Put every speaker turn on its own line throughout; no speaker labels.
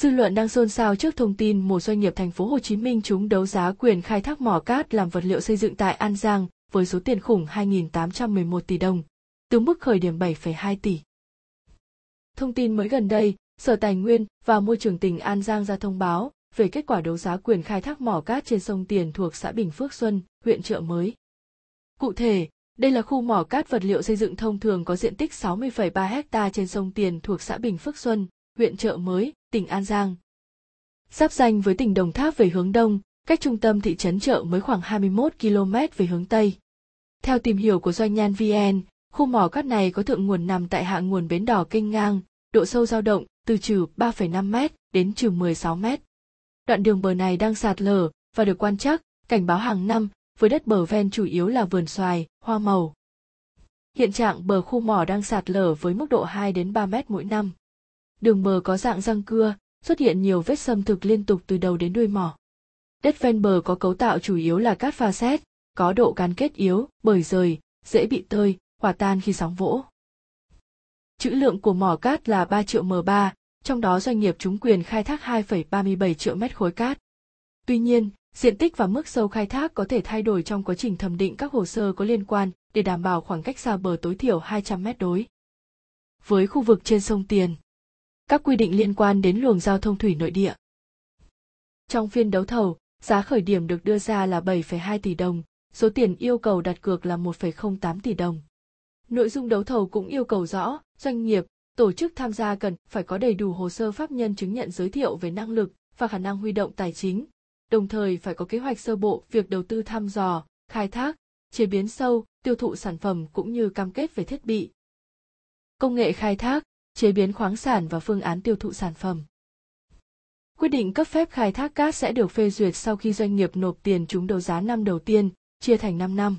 Dư luận đang xôn xao trước thông tin một doanh nghiệp thành phố Hồ Chí Minh trúng đấu giá quyền khai thác mỏ cát làm vật liệu xây dựng tại An Giang với số tiền khủng 2.811 tỷ đồng, từ mức khởi điểm 7,2 tỷ. Thông tin mới gần đây, Sở Tài nguyên và Môi trường tỉnh An Giang ra thông báo về kết quả đấu giá quyền khai thác mỏ cát trên sông Tiền thuộc xã Bình Phước Xuân, huyện Trợ Mới. Cụ thể, đây là khu mỏ cát vật liệu xây dựng thông thường có diện tích 60,3 ha trên sông Tiền thuộc xã Bình Phước Xuân, huyện Trợ Mới, tỉnh An Giang. Giáp danh với tỉnh Đồng Tháp về hướng đông, cách trung tâm thị trấn chợ mới khoảng 21 km về hướng tây. Theo tìm hiểu của doanh Nhan VN, khu mỏ cát này có thượng nguồn nằm tại hạ nguồn bến đỏ kênh ngang, độ sâu dao động từ trừ 3,5 m đến trừ 16 m. Đoạn đường bờ này đang sạt lở và được quan trắc, cảnh báo hàng năm với đất bờ ven chủ yếu là vườn xoài, hoa màu. Hiện trạng bờ khu mỏ đang sạt lở với mức độ 2 đến 3 mét mỗi năm đường bờ có dạng răng cưa xuất hiện nhiều vết xâm thực liên tục từ đầu đến đuôi mỏ đất ven bờ có cấu tạo chủ yếu là cát pha xét có độ gắn kết yếu bởi rời dễ bị tơi hòa tan khi sóng vỗ Chữ lượng của mỏ cát là 3 triệu M3, trong đó doanh nghiệp trúng quyền khai thác 2,37 triệu mét khối cát. Tuy nhiên, diện tích và mức sâu khai thác có thể thay đổi trong quá trình thẩm định các hồ sơ có liên quan để đảm bảo khoảng cách xa bờ tối thiểu 200 mét đối. Với khu vực trên sông Tiền, các quy định liên quan đến luồng giao thông thủy nội địa. Trong phiên đấu thầu, giá khởi điểm được đưa ra là 7,2 tỷ đồng, số tiền yêu cầu đặt cược là 1,08 tỷ đồng. Nội dung đấu thầu cũng yêu cầu rõ, doanh nghiệp, tổ chức tham gia cần phải có đầy đủ hồ sơ pháp nhân chứng nhận giới thiệu về năng lực và khả năng huy động tài chính, đồng thời phải có kế hoạch sơ bộ việc đầu tư thăm dò, khai thác, chế biến sâu, tiêu thụ sản phẩm cũng như cam kết về thiết bị. Công nghệ khai thác chế biến khoáng sản và phương án tiêu thụ sản phẩm. Quyết định cấp phép khai thác cát sẽ được phê duyệt sau khi doanh nghiệp nộp tiền trúng đấu giá năm đầu tiên, chia thành 5 năm.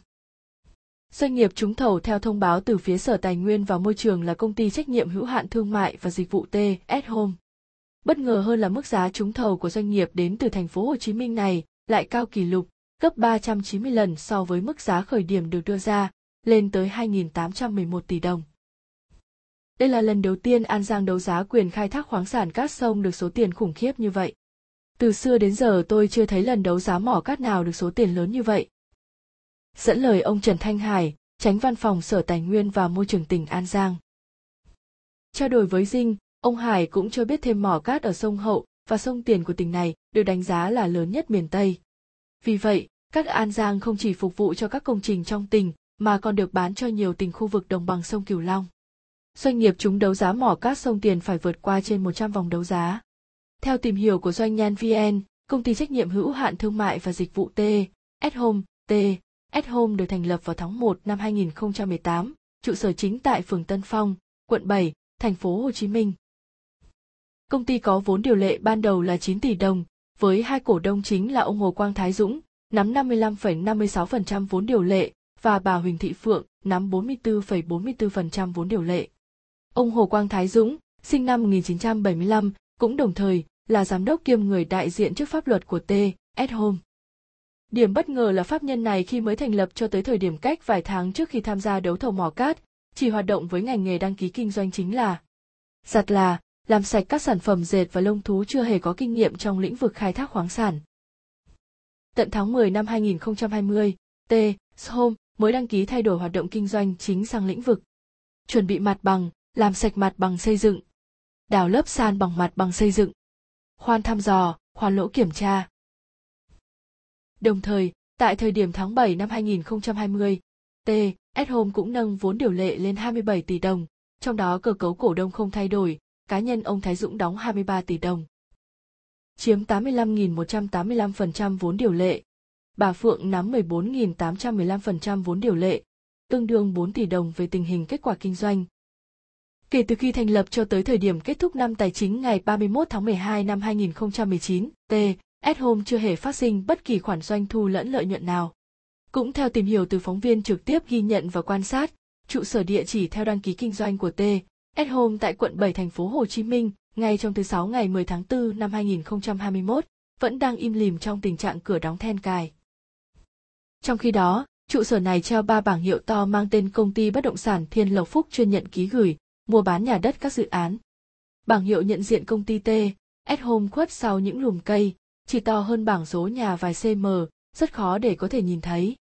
Doanh nghiệp trúng thầu theo thông báo từ phía Sở Tài nguyên và Môi trường là công ty trách nhiệm hữu hạn thương mại và dịch vụ TS Home. Bất ngờ hơn là mức giá trúng thầu của doanh nghiệp đến từ thành phố Hồ Chí Minh này lại cao kỷ lục, gấp 390 lần so với mức giá khởi điểm được đưa ra, lên tới 2.811 tỷ đồng. Đây là lần đầu tiên An Giang đấu giá quyền khai thác khoáng sản cát sông được số tiền khủng khiếp như vậy. Từ xưa đến giờ tôi chưa thấy lần đấu giá mỏ cát nào được số tiền lớn như vậy. Dẫn lời ông Trần Thanh Hải, tránh văn phòng Sở Tài nguyên và Môi trường tỉnh An Giang. Trao đổi với Dinh, ông Hải cũng cho biết thêm mỏ cát ở sông Hậu và sông Tiền của tỉnh này được đánh giá là lớn nhất miền Tây. Vì vậy, các An Giang không chỉ phục vụ cho các công trình trong tỉnh mà còn được bán cho nhiều tỉnh khu vực đồng bằng sông Cửu Long doanh nghiệp chúng đấu giá mỏ cát sông Tiền phải vượt qua trên 100 vòng đấu giá. Theo tìm hiểu của doanh nhân VN, công ty trách nhiệm hữu hạn thương mại và dịch vụ T, S Home, T, S Home được thành lập vào tháng 1 năm 2018, trụ sở chính tại phường Tân Phong, quận 7, thành phố Hồ Chí Minh. Công ty có vốn điều lệ ban đầu là 9 tỷ đồng, với hai cổ đông chính là ông Hồ Quang Thái Dũng, nắm 55,56% vốn điều lệ và bà Huỳnh Thị Phượng nắm 44,44% vốn điều lệ. Ông Hồ Quang Thái Dũng, sinh năm 1975, cũng đồng thời là giám đốc kiêm người đại diện trước pháp luật của T. S. Home. Điểm bất ngờ là pháp nhân này khi mới thành lập cho tới thời điểm cách vài tháng trước khi tham gia đấu thầu mỏ cát, chỉ hoạt động với ngành nghề đăng ký kinh doanh chính là giặt là làm sạch các sản phẩm dệt và lông thú chưa hề có kinh nghiệm trong lĩnh vực khai thác khoáng sản. Tận tháng 10 năm 2020, T. Home mới đăng ký thay đổi hoạt động kinh doanh chính sang lĩnh vực chuẩn bị mặt bằng, làm sạch mặt bằng xây dựng đào lớp san bằng mặt bằng xây dựng khoan thăm dò khoan lỗ kiểm tra đồng thời tại thời điểm tháng 7 năm 2020 T S. Home cũng nâng vốn điều lệ lên 27 tỷ đồng trong đó cơ cấu cổ đông không thay đổi cá nhân ông Thái Dũng đóng 23 tỷ đồng chiếm 85.185% vốn điều lệ bà Phượng nắm 14.815% vốn điều lệ, tương đương 4 tỷ đồng về tình hình kết quả kinh doanh, Kể từ khi thành lập cho tới thời điểm kết thúc năm tài chính ngày 31 tháng 12 năm 2019, T. S Home chưa hề phát sinh bất kỳ khoản doanh thu lẫn lợi nhuận nào. Cũng theo tìm hiểu từ phóng viên trực tiếp ghi nhận và quan sát, trụ sở địa chỉ theo đăng ký kinh doanh của T. S Home tại quận 7 thành phố Hồ Chí Minh, ngay trong thứ sáu ngày 10 tháng 4 năm 2021, vẫn đang im lìm trong tình trạng cửa đóng then cài. Trong khi đó, trụ sở này treo ba bảng hiệu to mang tên công ty bất động sản Thiên Lộc Phúc chuyên nhận ký gửi, mua bán nhà đất các dự án. Bảng hiệu nhận diện công ty T, S Home khuất sau những lùm cây, chỉ to hơn bảng số nhà vài cm, rất khó để có thể nhìn thấy.